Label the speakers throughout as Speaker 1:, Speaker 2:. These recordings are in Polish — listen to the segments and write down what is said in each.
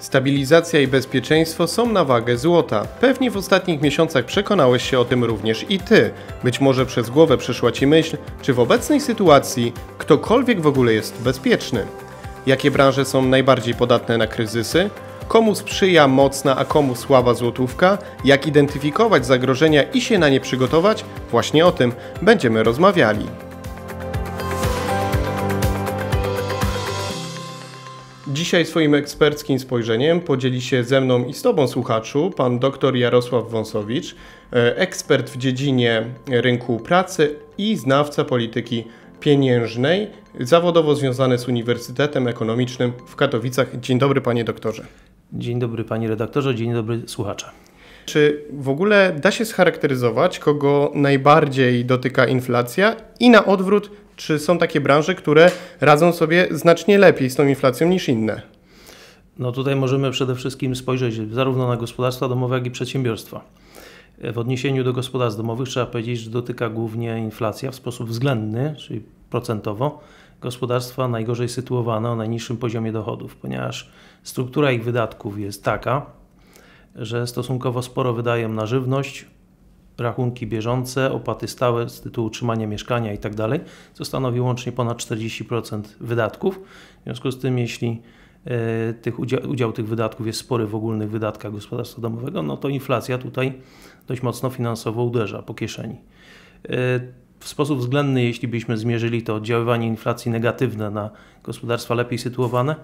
Speaker 1: Stabilizacja i bezpieczeństwo są na wagę złota. Pewnie w ostatnich miesiącach przekonałeś się o tym również i ty. Być może przez głowę przeszła ci myśl, czy w obecnej sytuacji ktokolwiek w ogóle jest bezpieczny. Jakie branże są najbardziej podatne na kryzysy? Komu sprzyja mocna, a komu słaba złotówka? Jak identyfikować zagrożenia i się na nie przygotować? Właśnie o tym będziemy rozmawiali. Dzisiaj swoim eksperckim spojrzeniem podzieli się ze mną i z Tobą, słuchaczu, pan dr Jarosław Wąsowicz, e, ekspert w dziedzinie rynku pracy i znawca polityki pieniężnej, zawodowo związany z Uniwersytetem Ekonomicznym w Katowicach. Dzień dobry, panie doktorze. Dzień dobry, panie redaktorze, dzień dobry, słuchacze. Czy w ogóle da się scharakteryzować, kogo najbardziej dotyka inflacja i na odwrót, czy są takie branże, które radzą sobie znacznie lepiej z tą inflacją niż inne? No tutaj
Speaker 2: możemy przede wszystkim spojrzeć zarówno na gospodarstwa domowe, jak i przedsiębiorstwa. W odniesieniu do gospodarstw domowych trzeba powiedzieć, że dotyka głównie inflacja w sposób względny, czyli procentowo. Gospodarstwa najgorzej sytuowane o najniższym poziomie dochodów, ponieważ struktura ich wydatków jest taka, że stosunkowo sporo wydają na żywność, rachunki bieżące, opłaty stałe z tytułu utrzymania mieszkania itd., tak co stanowi łącznie ponad 40% wydatków. W związku z tym, jeśli e, tych udział, udział, tych wydatków jest spory w ogólnych wydatkach gospodarstwa domowego, no to inflacja tutaj dość mocno finansowo uderza po kieszeni. E, w sposób względny, jeśli byśmy zmierzyli to oddziaływanie inflacji negatywne na gospodarstwa lepiej sytuowane,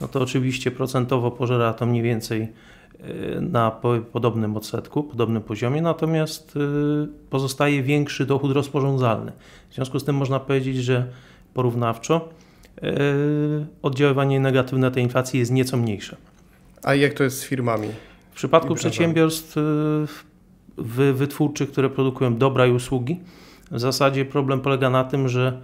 Speaker 2: no to oczywiście procentowo pożera to mniej więcej Y, na podobnym odsetku, podobnym poziomie, natomiast y, pozostaje większy dochód rozporządzalny. W związku z tym można powiedzieć, że porównawczo y, oddziaływanie negatywne tej inflacji jest nieco mniejsze.
Speaker 1: A jak to jest z firmami? W przypadku przedsiębiorstw
Speaker 2: wytwórczych, które produkują dobra i usługi, w zasadzie problem polega na tym, że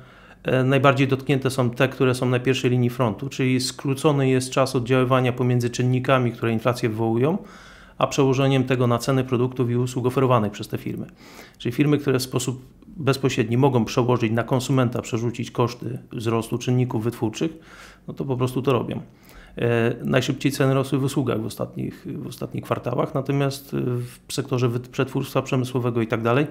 Speaker 2: E, najbardziej dotknięte są te, które są na pierwszej linii frontu, czyli skrócony jest czas oddziaływania pomiędzy czynnikami, które inflację wywołują, a przełożeniem tego na ceny produktów i usług oferowanych przez te firmy. Czyli firmy, które w sposób bezpośredni mogą przełożyć na konsumenta, przerzucić koszty wzrostu czynników wytwórczych, no to po prostu to robią. E, najszybciej ceny rosły w usługach w ostatnich, w ostatnich kwartałach, natomiast w sektorze przetwórstwa przemysłowego i tak dalej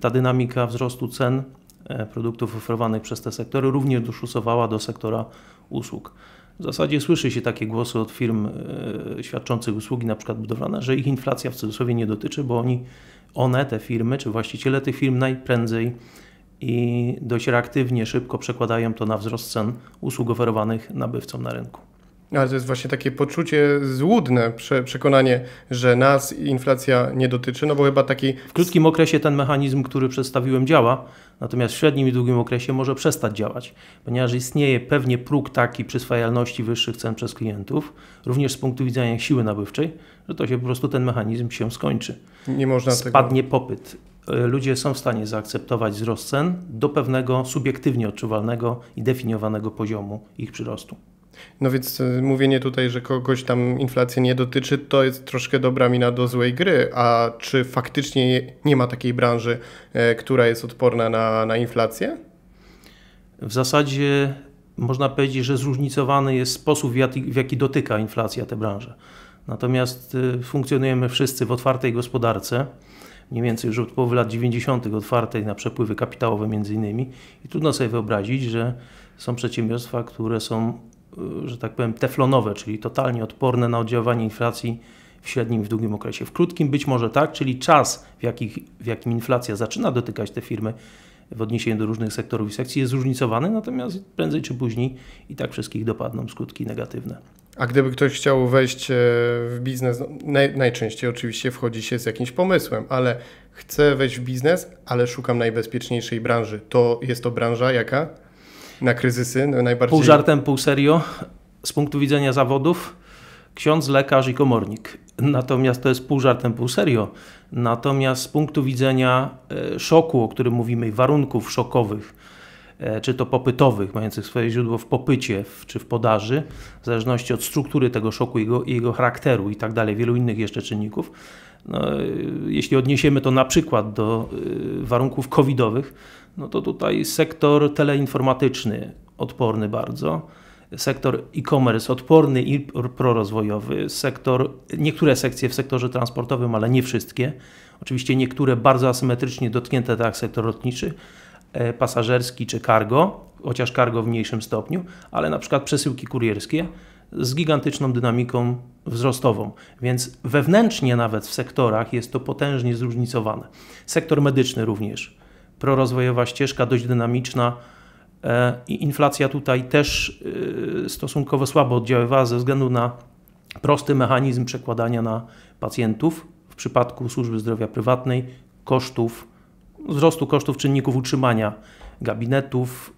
Speaker 2: ta dynamika wzrostu cen E, produktów oferowanych przez te sektory również doszusowała do sektora usług. W zasadzie słyszy się takie głosy od firm e, świadczących usługi, na przykład budowlane, że ich inflacja w cudzysłowie nie dotyczy, bo oni, one, te firmy, czy właściciele tych firm najprędzej i dość reaktywnie, szybko przekładają
Speaker 1: to na wzrost cen usług oferowanych nabywcom na rynku. Ale to jest właśnie takie poczucie złudne, przekonanie, że nas inflacja nie dotyczy, no bo chyba taki... W krótkim okresie ten mechanizm, który przedstawiłem działa, natomiast w średnim i długim okresie może przestać działać,
Speaker 2: ponieważ istnieje pewnie próg taki przyswajalności wyższych cen przez klientów, również z punktu widzenia siły nabywczej, że to się po prostu ten mechanizm się skończy. Nie można Spadnie tego... popyt e, ludzie są w stanie zaakceptować wzrost cen do pewnego subiektywnie odczuwalnego i definiowanego poziomu ich przyrostu.
Speaker 1: No więc e, mówienie tutaj, że kogoś tam inflacja nie dotyczy, to jest troszkę dobra mina do złej gry. A czy faktycznie nie ma takiej branży, e, która jest odporna na, na inflację? W
Speaker 2: zasadzie można powiedzieć, że zróżnicowany jest sposób, w jaki dotyka inflacja tę branżę. Natomiast e, funkcjonujemy wszyscy w otwartej gospodarce, mniej więcej już od połowy lat 90. otwartej na przepływy kapitałowe między innymi i trudno sobie wyobrazić, że są przedsiębiorstwa, które są że tak powiem, teflonowe, czyli totalnie odporne na oddziaływanie inflacji w średnim i w długim okresie. W krótkim być może tak, czyli czas, w, jakich, w jakim inflacja zaczyna dotykać te firmy w odniesieniu do różnych sektorów i sekcji jest zróżnicowany, natomiast prędzej czy później i tak wszystkich dopadną skutki negatywne.
Speaker 1: A gdyby ktoś chciał wejść e, w biznes, no, naj, najczęściej oczywiście wchodzi się z jakimś pomysłem, ale chcę wejść w biznes, ale szukam najbezpieczniejszej branży. To jest to branża jaka? na kryzysy no najbardziej. Pół żartem, pół serio. Z punktu widzenia zawodów
Speaker 2: ksiądz, lekarz i komornik. Natomiast to jest pół żartem, pół serio. Natomiast z punktu widzenia e, szoku, o którym mówimy, warunków szokowych, e, czy to popytowych, mających swoje źródło w popycie czy w podaży, w zależności od struktury tego szoku, jego, jego charakteru i tak dalej, wielu innych jeszcze czynników, no, y, jeśli odniesiemy to na przykład do y, warunków covidowych, no to tutaj sektor teleinformatyczny odporny bardzo, sektor e-commerce odporny i prorozwojowy, sektor, niektóre sekcje w sektorze transportowym, ale nie wszystkie. Oczywiście niektóre bardzo asymetrycznie dotknięte, tak jak sektor lotniczy, e, pasażerski czy cargo, chociaż cargo w mniejszym stopniu, ale na przykład przesyłki kurierskie z gigantyczną dynamiką wzrostową, więc wewnętrznie nawet w sektorach jest to potężnie zróżnicowane. Sektor medyczny również, prorozwojowa ścieżka dość dynamiczna e, i inflacja tutaj też e, stosunkowo słabo oddziaływała ze względu na prosty mechanizm przekładania na pacjentów w przypadku służby zdrowia prywatnej kosztów, wzrostu kosztów czynników utrzymania gabinetów,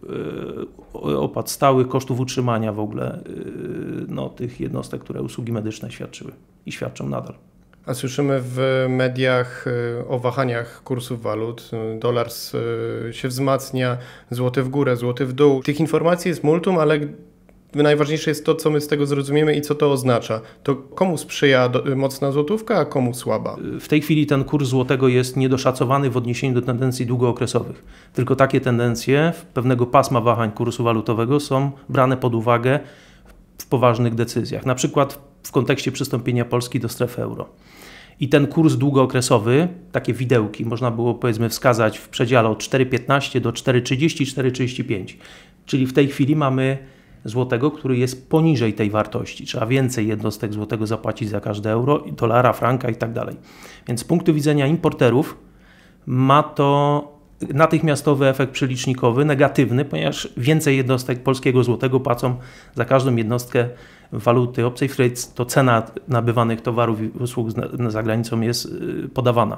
Speaker 2: yy, opłat stałych, kosztów utrzymania w ogóle yy, no, tych jednostek, które usługi medyczne świadczyły i świadczą nadal.
Speaker 1: A słyszymy w mediach yy, o wahaniach kursów walut. Dolar się wzmacnia, złoty w górę, złoty w dół. Tych informacji jest multum, ale najważniejsze jest to, co my z tego zrozumiemy i co to oznacza. To komu sprzyja mocna złotówka, a komu słaba? W tej chwili ten kurs złotego jest
Speaker 2: niedoszacowany w odniesieniu do tendencji długookresowych. Tylko takie tendencje pewnego pasma wahań kursu walutowego są brane pod uwagę w poważnych decyzjach, na przykład w kontekście przystąpienia Polski do strefy euro. I ten kurs długookresowy, takie widełki, można było powiedzmy wskazać w przedziale od 4,15 do 4,30, 4,35. Czyli w tej chwili mamy złotego, który jest poniżej tej wartości. Trzeba więcej jednostek złotego zapłacić za każde euro, dolara, franka itd. Tak Więc z punktu widzenia importerów ma to natychmiastowy efekt przelicznikowy, negatywny, ponieważ więcej jednostek polskiego złotego płacą za każdą jednostkę waluty obcej, w której to cena nabywanych towarów i usług za granicą jest y, podawana.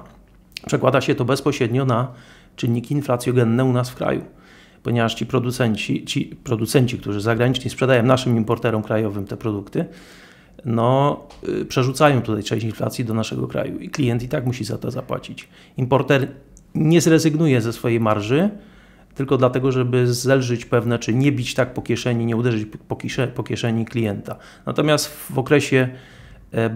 Speaker 2: Przekłada się to bezpośrednio na czynniki inflacjogenne u nas w kraju ponieważ ci producenci, ci producenci, którzy zagranicznie sprzedają naszym importerom krajowym te produkty, no, y, przerzucają tutaj część inflacji do naszego kraju i klient i tak musi za to zapłacić. Importer nie zrezygnuje ze swojej marży, tylko dlatego, żeby zelżyć pewne, czy nie bić tak po kieszeni, nie uderzyć po, kisze, po kieszeni klienta. Natomiast w okresie e,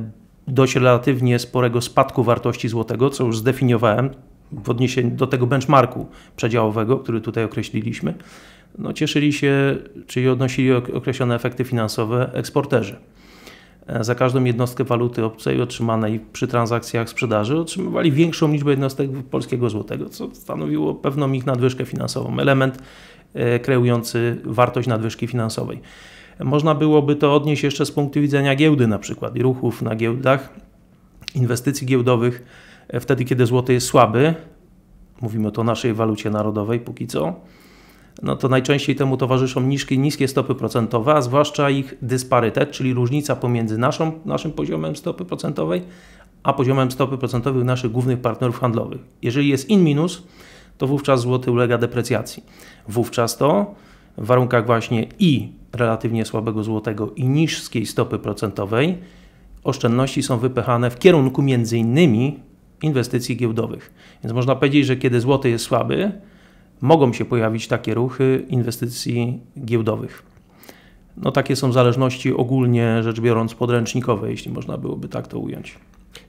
Speaker 2: dość relatywnie sporego spadku wartości złotego, co już zdefiniowałem, w odniesieniu do tego benchmarku przedziałowego, który tutaj określiliśmy, no cieszyli się, czyli odnosili określone efekty finansowe eksporterzy. E, za każdą jednostkę waluty obcej otrzymanej przy transakcjach sprzedaży otrzymywali większą liczbę jednostek polskiego złotego, co stanowiło pewną ich nadwyżkę finansową, element e, kreujący wartość nadwyżki finansowej. Można byłoby to odnieść jeszcze z punktu widzenia giełdy na przykład i ruchów na giełdach, inwestycji giełdowych, E, wtedy, kiedy złoty jest słaby, mówimy to o naszej walucie narodowej póki co, no to najczęściej temu towarzyszą niskie, niskie stopy procentowe, a zwłaszcza ich dysparytet, czyli różnica pomiędzy naszą, naszym poziomem stopy procentowej, a poziomem stopy procentowych naszych głównych partnerów handlowych. Jeżeli jest in minus, to wówczas złoty ulega deprecjacji. Wówczas to w warunkach właśnie i relatywnie słabego złotego i niskiej stopy procentowej oszczędności są wypychane w kierunku między innymi inwestycji giełdowych. Więc można powiedzieć, że kiedy złoty jest słaby, mogą się pojawić takie ruchy inwestycji giełdowych. No takie są zależności ogólnie rzecz biorąc podręcznikowe, jeśli można byłoby tak to ująć.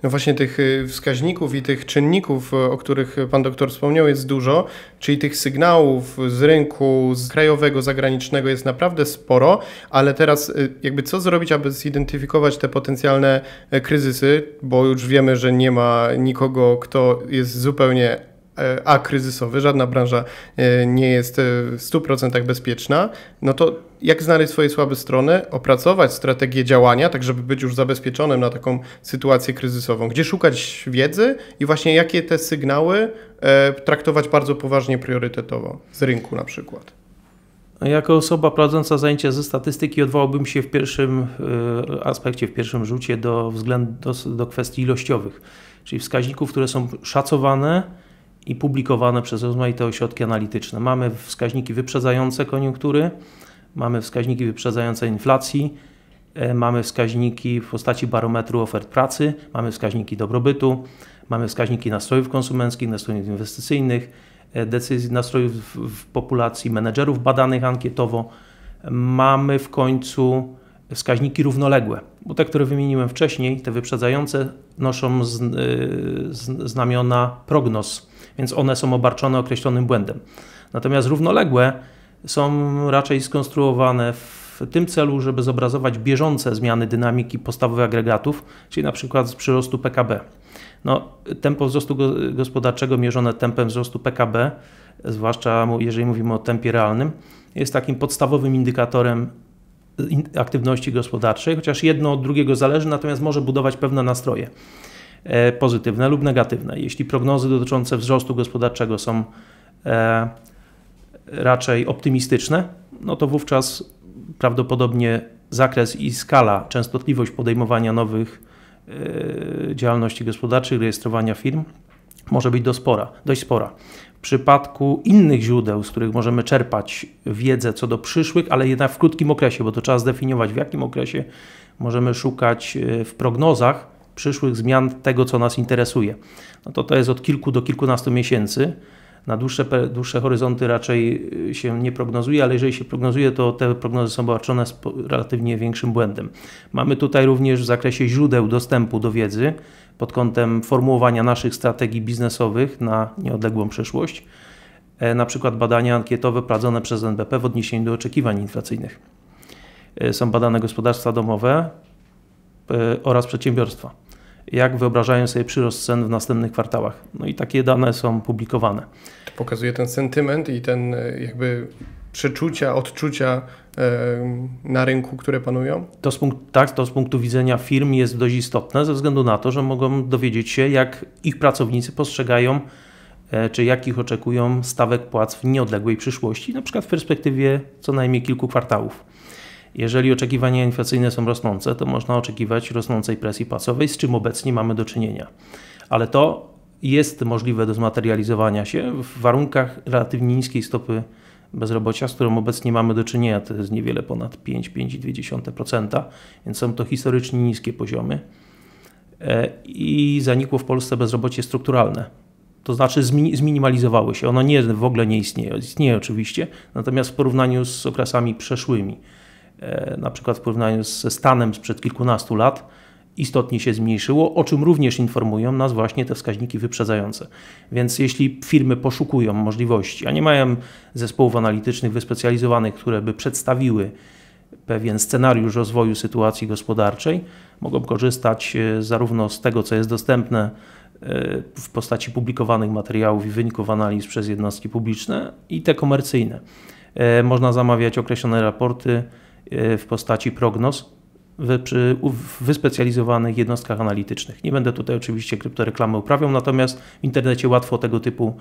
Speaker 1: No właśnie tych y, wskaźników i tych czynników, y, o których pan doktor wspomniał, jest dużo, czyli tych sygnałów z rynku, z krajowego, zagranicznego jest naprawdę sporo, ale teraz y, jakby co zrobić, aby zidentyfikować te potencjalne kryzysy, bo już wiemy, że nie ma nikogo, kto jest zupełnie E, a kryzysowy, żadna branża e, nie jest e, w 100% bezpieczna, no to jak znaleźć swoje słabe strony, opracować strategię działania, tak żeby być już zabezpieczonym na taką sytuację kryzysową, gdzie szukać wiedzy i właśnie jakie te sygnały traktować bardzo poważnie, priorytetowo z rynku na przykład. Jako
Speaker 2: osoba prowadząca zajęcia ze statystyki odwołałbym się w pierwszym aspekcie, w pierwszym rzucie do, względ, do, do kwestii ilościowych, czyli wskaźników, które są szacowane, i publikowane przez rozmaite ośrodki analityczne. Mamy wskaźniki wyprzedzające koniunktury, mamy wskaźniki wyprzedzające inflacji, e, mamy wskaźniki w postaci barometru ofert pracy, mamy wskaźniki dobrobytu, mamy wskaźniki nastrojów konsumenckich, nastrojów inwestycyjnych, e, decyzji nastrojów w populacji, menedżerów badanych ankietowo. Mamy w końcu wskaźniki równoległe, bo te, które wymieniłem wcześniej, te wyprzedzające, noszą e, znamiona prognoz więc one są obarczone określonym błędem. Natomiast równoległe są raczej skonstruowane w tym celu, żeby zobrazować bieżące zmiany dynamiki podstawowych agregatów, czyli na przykład z przyrostu PKB. No, tempo wzrostu gospodarczego mierzone tempem wzrostu PKB, zwłaszcza jeżeli mówimy o tempie realnym, jest takim podstawowym indykatorem aktywności gospodarczej, chociaż jedno od drugiego zależy, natomiast może budować pewne nastroje. E, pozytywne lub negatywne. Jeśli prognozy dotyczące wzrostu gospodarczego są e, raczej optymistyczne, no to wówczas prawdopodobnie zakres i skala, częstotliwość podejmowania nowych e, działalności gospodarczych, rejestrowania firm może być dość spora. Dość spora. W przypadku innych źródeł, z których możemy czerpać wiedzę co do przyszłych, ale jednak w krótkim okresie, bo to trzeba zdefiniować, w jakim okresie możemy szukać w prognozach przyszłych zmian tego, co nas interesuje. No to to jest od kilku do kilkunastu miesięcy. Na dłuższe, dłuższe horyzonty raczej y, się nie prognozuje, ale jeżeli się prognozuje, to te prognozy są obarczone z relatywnie większym błędem. Mamy tutaj również w zakresie źródeł dostępu do wiedzy pod kątem formułowania naszych strategii biznesowych na nieodległą przyszłość, e, na przykład badania ankietowe prowadzone przez NBP w odniesieniu do oczekiwań inflacyjnych. E, są badane gospodarstwa domowe e, oraz przedsiębiorstwa jak wyobrażają sobie przyrost cen w następnych kwartałach. No i takie dane są
Speaker 1: publikowane. To pokazuje ten sentyment i ten e, jakby przeczucia, odczucia e, na rynku, które panują? To z punktu, tak, to z punktu widzenia firm
Speaker 2: jest dość istotne ze względu na to, że mogą dowiedzieć się, jak ich pracownicy postrzegają e, czy jakich oczekują stawek płac w nieodległej przyszłości, na przykład w perspektywie co najmniej kilku kwartałów. Jeżeli oczekiwania inflacyjne są rosnące, to można oczekiwać rosnącej presji płacowej, z czym obecnie mamy do czynienia. Ale to jest możliwe do zmaterializowania się w warunkach relatywnie niskiej stopy bezrobocia, z którą obecnie mamy do czynienia, to jest niewiele ponad 5-5,2%, więc są to historycznie niskie poziomy. E, I zanikło w Polsce bezrobocie strukturalne. To znaczy zminimalizowały się. Ono nie, w ogóle nie istnieje. Istnieje oczywiście, natomiast w porównaniu z okresami przeszłymi. E, na przykład w porównaniu ze stanem sprzed kilkunastu lat, istotnie się zmniejszyło, o czym również informują nas właśnie te wskaźniki wyprzedzające. Więc jeśli firmy poszukują możliwości, a nie mają zespołów analitycznych wyspecjalizowanych, które by przedstawiły pewien scenariusz rozwoju sytuacji gospodarczej, mogą korzystać e, zarówno z tego, co jest dostępne e, w postaci publikowanych materiałów i wyników analiz przez jednostki publiczne i te komercyjne. Można zamawiać określone raporty, E, w postaci prognoz w, przy, w wyspecjalizowanych jednostkach analitycznych. Nie będę tutaj oczywiście kryptoreklamy uprawiał, natomiast w internecie łatwo tego typu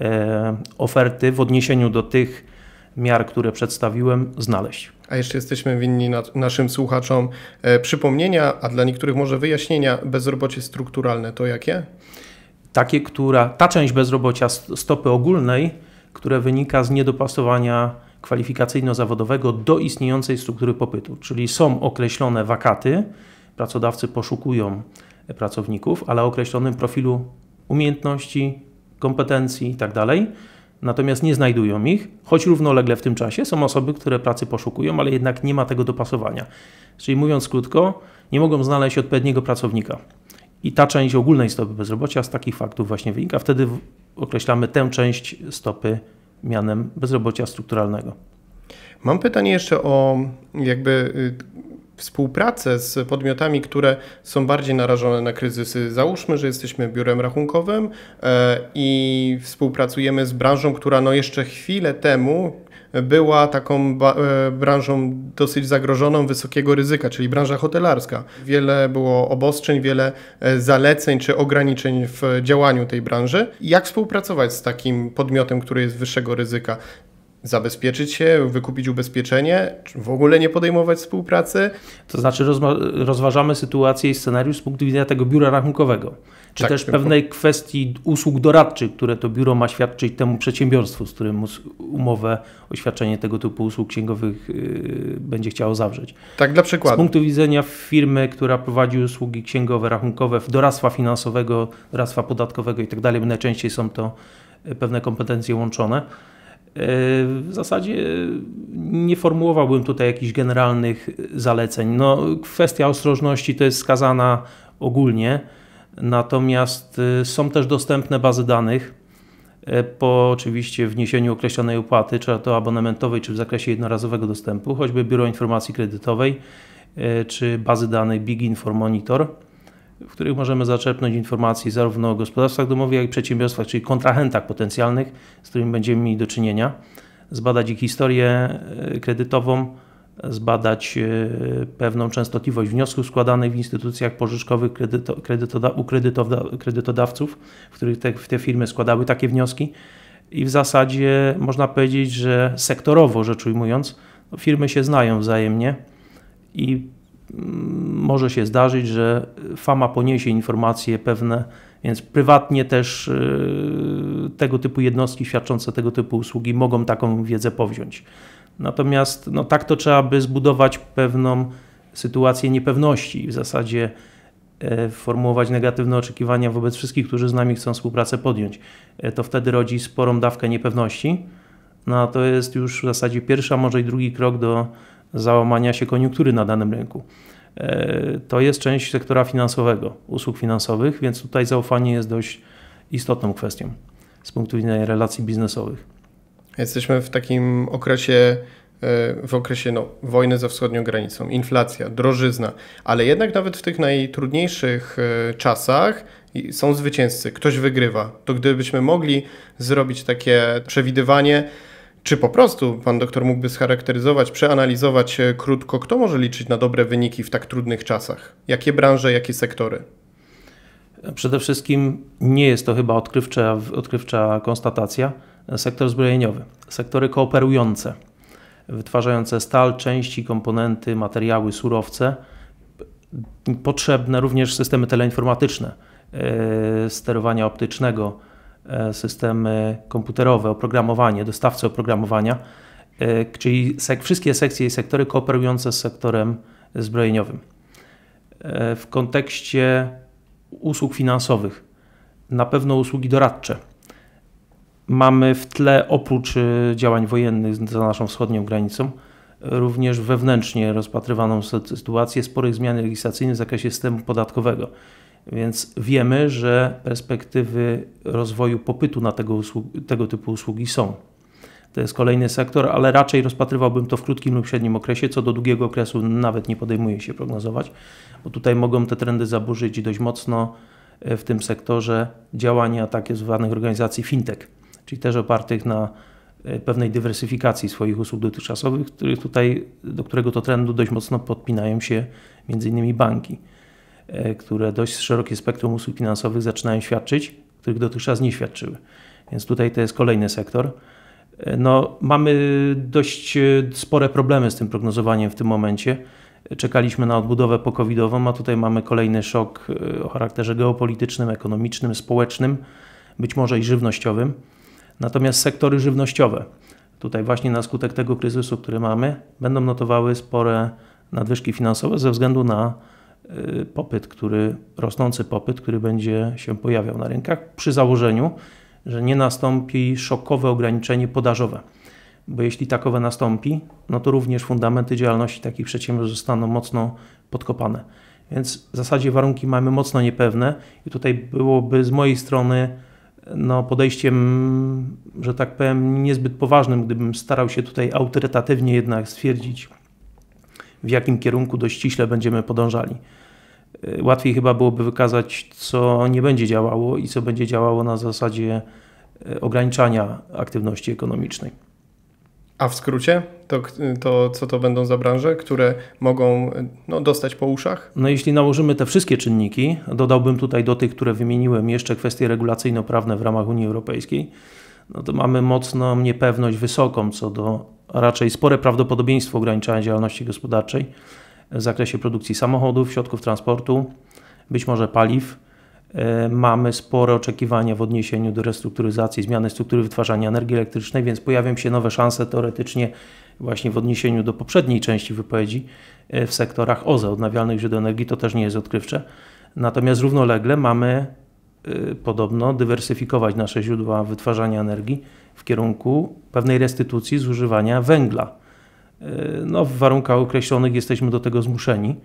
Speaker 2: e, oferty w odniesieniu do tych miar, które przedstawiłem,
Speaker 1: znaleźć. A jeszcze jesteśmy winni naszym słuchaczom e, przypomnienia, a dla niektórych może wyjaśnienia, bezrobocie strukturalne to jakie? Takie, która, ta część
Speaker 2: bezrobocia stopy ogólnej, które wynika z niedopasowania kwalifikacyjno-zawodowego do istniejącej struktury popytu, czyli są określone wakaty, pracodawcy poszukują pracowników, ale o określonym profilu umiejętności, kompetencji itd. Tak natomiast nie znajdują ich, choć równolegle w tym czasie są osoby, które pracy poszukują, ale jednak nie ma tego dopasowania. Czyli mówiąc krótko, nie mogą znaleźć odpowiedniego pracownika. I ta część ogólnej stopy bezrobocia z takich faktów właśnie wynika. Wtedy
Speaker 1: określamy tę część stopy mianem bezrobocia strukturalnego. Mam pytanie jeszcze o jakby y, współpracę z podmiotami, które są bardziej narażone na kryzysy. Załóżmy, że jesteśmy biurem rachunkowym e, i współpracujemy z branżą, która no jeszcze chwilę temu, była taką e, branżą dosyć zagrożoną, wysokiego ryzyka, czyli branża hotelarska. Wiele było obostrzeń, wiele e, zaleceń czy ograniczeń w działaniu tej branży. Jak współpracować z takim podmiotem, który jest wyższego ryzyka? zabezpieczyć się, wykupić ubezpieczenie, czy w ogóle nie podejmować współpracy? To znaczy rozważamy sytuację
Speaker 2: i scenariusz z punktu widzenia tego biura rachunkowego czy tak, też pewnej kwestii usług doradczych, które to biuro ma świadczyć temu przedsiębiorstwu, z którym umowę o świadczenie tego typu usług księgowych yy, będzie chciało zawrzeć. Tak, dla przykładu. Z punktu widzenia firmy, która prowadzi usługi księgowe, rachunkowe, doradztwa finansowego, doradztwa podatkowego i tak dalej, najczęściej są to y, pewne kompetencje łączone. Y, w zasadzie nie formułowałbym tutaj jakichś generalnych y, zaleceń. No, kwestia ostrożności to jest skazana ogólnie. Natomiast y, są też dostępne bazy danych y, po oczywiście wniesieniu określonej opłaty, czy to abonamentowej, czy w zakresie jednorazowego dostępu, choćby Biuro Informacji Kredytowej, y, czy bazy danych Big Info Monitor, w których możemy zaczerpnąć informacji zarówno o gospodarstwach domowych, jak i przedsiębiorstwach, czyli kontrahentach potencjalnych, z którymi będziemy mieli do czynienia, zbadać ich historię kredytową, zbadać e, pewną częstotliwość wniosków składanych w instytucjach pożyczkowych u kredytodawców, w których te, te firmy składały takie wnioski. I w zasadzie można powiedzieć, że sektorowo rzecz ujmując, firmy się znają wzajemnie i mm, może się zdarzyć, że fama poniesie informacje pewne, więc prywatnie też e, tego typu jednostki świadczące tego typu usługi mogą taką wiedzę powziąć. Natomiast no, tak to trzeba by zbudować pewną sytuację niepewności i w zasadzie e, formułować negatywne oczekiwania wobec wszystkich, którzy z nami chcą współpracę podjąć. E, to wtedy rodzi sporą dawkę niepewności. No a to jest już w zasadzie pierwszy, a może i drugi krok do załamania się koniunktury na danym rynku. E, to jest część sektora finansowego, usług finansowych, więc tutaj zaufanie jest dość istotną kwestią z punktu widzenia relacji biznesowych.
Speaker 1: Jesteśmy w takim okresie, e, w okresie no, wojny za wschodnią granicą, inflacja, drożyzna, ale jednak nawet w tych najtrudniejszych e, czasach są zwycięzcy, ktoś wygrywa. To gdybyśmy mogli zrobić takie przewidywanie, czy po prostu pan doktor mógłby scharakteryzować, przeanalizować e, krótko, kto może liczyć na dobre wyniki w tak trudnych czasach? Jakie branże, jakie sektory? Przede wszystkim nie jest to chyba odkrywcza,
Speaker 2: odkrywcza konstatacja sektor zbrojeniowy, sektory kooperujące, wytwarzające stal, części, komponenty, materiały, surowce, potrzebne również systemy teleinformatyczne, e, sterowania optycznego, e, systemy komputerowe, oprogramowanie, dostawcy oprogramowania, e, czyli wszystkie sekcje i sektory kooperujące z sektorem zbrojeniowym. W kontekście usług finansowych, na pewno usługi doradcze, mamy w tle oprócz y, działań wojennych za naszą wschodnią granicą również wewnętrznie rozpatrywaną sytuację sporych zmian legislacyjnych w zakresie systemu podatkowego. Więc wiemy, że perspektywy rozwoju popytu na tego, tego typu usługi są. To jest kolejny sektor, ale raczej rozpatrywałbym to w krótkim lub średnim okresie. Co do długiego okresu nawet nie podejmuje się prognozować, bo tutaj mogą te trendy zaburzyć dość mocno y, w tym sektorze działania tak zwanych organizacji fintech czyli też opartych na e, pewnej dywersyfikacji swoich usług dotychczasowych, których tutaj, do którego to trendu dość mocno podpinają się m.in. banki, e, które dość szerokie spektrum usług finansowych zaczynają świadczyć, których dotychczas nie świadczyły. Więc tutaj to jest kolejny sektor. E, no, mamy dość spore problemy z tym prognozowaniem w tym momencie. Czekaliśmy na odbudowę pokowidową, a tutaj mamy kolejny szok o charakterze geopolitycznym, ekonomicznym, społecznym, być może i żywnościowym. Natomiast sektory żywnościowe, tutaj właśnie na skutek tego kryzysu, który mamy, będą notowały spore nadwyżki finansowe ze względu na y, popyt, który, rosnący popyt, który będzie się pojawiał na rynkach, przy założeniu, że nie nastąpi szokowe ograniczenie podażowe. Bo jeśli takowe nastąpi, no to również fundamenty działalności takich przedsiębiorstw zostaną mocno podkopane. Więc w zasadzie warunki mamy mocno niepewne i tutaj byłoby z mojej strony no, podejściem, że tak powiem, niezbyt poważnym, gdybym starał się tutaj autorytatywnie jednak stwierdzić, w jakim kierunku dość ściśle będziemy podążali. Y, łatwiej chyba byłoby wykazać, co nie będzie działało i co będzie działało na zasadzie y, ograniczania aktywności ekonomicznej.
Speaker 1: A w skrócie, to, to, co to będą za branże, które mogą no, dostać po uszach?
Speaker 2: No jeśli nałożymy te wszystkie czynniki, dodałbym tutaj do tych, które wymieniłem, jeszcze kwestie regulacyjno-prawne w ramach Unii Europejskiej, no to mamy mocną niepewność wysoką co do raczej spore prawdopodobieństwo ograniczania działalności gospodarczej w zakresie produkcji samochodów, środków transportu, być może paliw E, mamy spore oczekiwania w odniesieniu do restrukturyzacji, zmiany struktury wytwarzania energii elektrycznej, więc pojawią się nowe szanse teoretycznie właśnie w odniesieniu do poprzedniej części wypowiedzi e, w sektorach OZE, odnawialnych źródeł energii, to też nie jest odkrywcze. Natomiast równolegle mamy e, podobno dywersyfikować nasze źródła wytwarzania energii w kierunku pewnej restytucji zużywania węgla. no, w warunkach określonych jesteśmy do tego zmuszeni.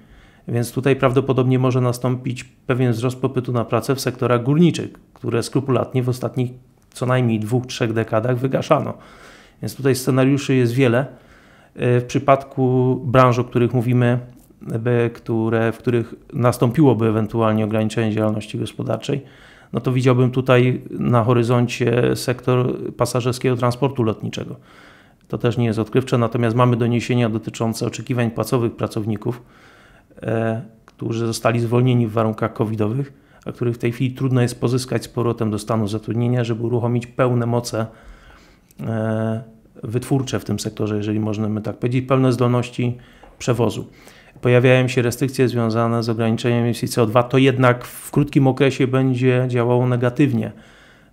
Speaker 2: Więc tutaj prawdopodobnie może nastąpić pewien wzrost popytu na pracę w sektorach górniczych, które skrupulatnie w ostatnich co najmniej dwóch, trzech dekadach wygaszano. Więc tutaj scenariuszy jest wiele. E, w przypadku branż, o których mówimy, e, które, w których nastąpiłoby ewentualnie ograniczenie działalności gospodarczej, no to widziałbym tutaj na horyzoncie sektor pasażerskiego transportu lotniczego. To też nie jest odkrywcze, natomiast mamy doniesienia dotyczące oczekiwań płacowych pracowników, E, którzy zostali zwolnieni w warunkach covidowych, a których w tej chwili trudno jest pozyskać z powrotem do stanu zatrudnienia, żeby uruchomić pełne moce e, wytwórcze w tym sektorze, jeżeli możemy tak powiedzieć, pełne zdolności przewozu. Pojawiają się restrykcje związane z ograniczeniem emisji CO2, to jednak w krótkim okresie będzie działało negatywnie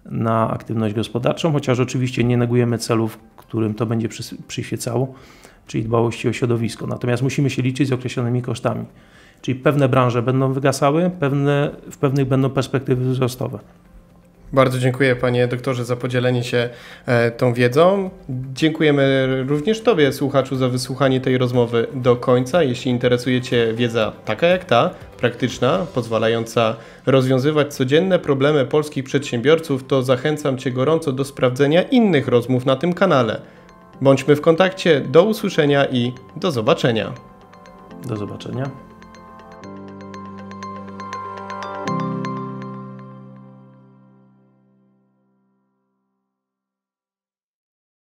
Speaker 2: na aktywność gospodarczą, chociaż oczywiście nie negujemy celów, którym to będzie przyświecało, czyli dbałości o środowisko. Natomiast musimy się liczyć z określonymi kosztami. Czyli pewne branże będą wygasały, pewne, w pewnych
Speaker 1: będą perspektywy wzrostowe. Bardzo dziękuję panie doktorze za podzielenie się e, tą wiedzą. Dziękujemy również tobie słuchaczu za wysłuchanie tej rozmowy do końca. Jeśli interesujecie wiedza taka jak ta, praktyczna, pozwalająca rozwiązywać codzienne problemy polskich przedsiębiorców, to zachęcam cię gorąco do sprawdzenia innych rozmów na tym kanale. Bądźmy w kontakcie, do usłyszenia i do zobaczenia. Do zobaczenia.